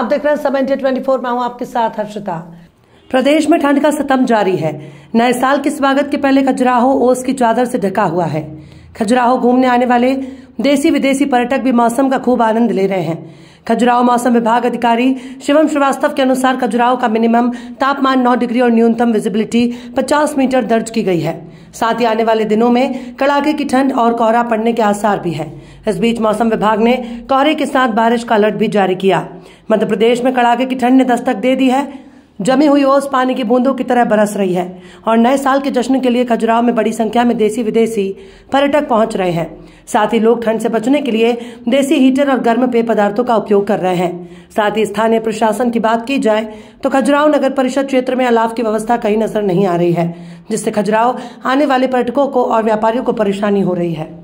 आप देख रहे हैं सब इंडिया ट्वेंटी फोर मैं हूँ आपके साथ हर्षिता प्रदेश में ठंड का सतम जारी है नए साल के स्वागत के पहले खजुराहो ओस की चादर से ढका हुआ है खजुराहो घूमने आने वाले देसी विदेशी पर्यटक भी मौसम का खूब आनंद ले रहे हैं खजुराहो मौसम विभाग अधिकारी शिवम श्रीवास्तव के अनुसार खजुराहो का मिनिमम तापमान 9 डिग्री और न्यूनतम विजिबिलिटी 50 मीटर दर्ज की गई है साथ ही आने वाले दिनों में कड़ाके की ठंड और कोहरा पड़ने के आसार भी है इस बीच मौसम विभाग ने कोहरे के साथ बारिश का अलर्ट भी जारी किया मध्य प्रदेश में कड़ाके की ठंड ने दस्तक दे दी है जमी हुई ओस पानी की बूंदों की तरह बरस रही है और नए साल के जश्न के लिए खजुराव में बड़ी संख्या में देसी विदेशी पर्यटक पहुंच रहे हैं साथ ही लोग ठंड से बचने के लिए देसी हीटर और गर्म पेय पदार्थों का उपयोग कर रहे हैं साथ ही स्थानीय प्रशासन की बात की जाए तो खजुराव नगर परिषद क्षेत्र में अलाव की व्यवस्था कहीं नजर नहीं आ रही है जिससे खजुराव आने वाले पर्यटकों को और व्यापारियों को परेशानी हो रही है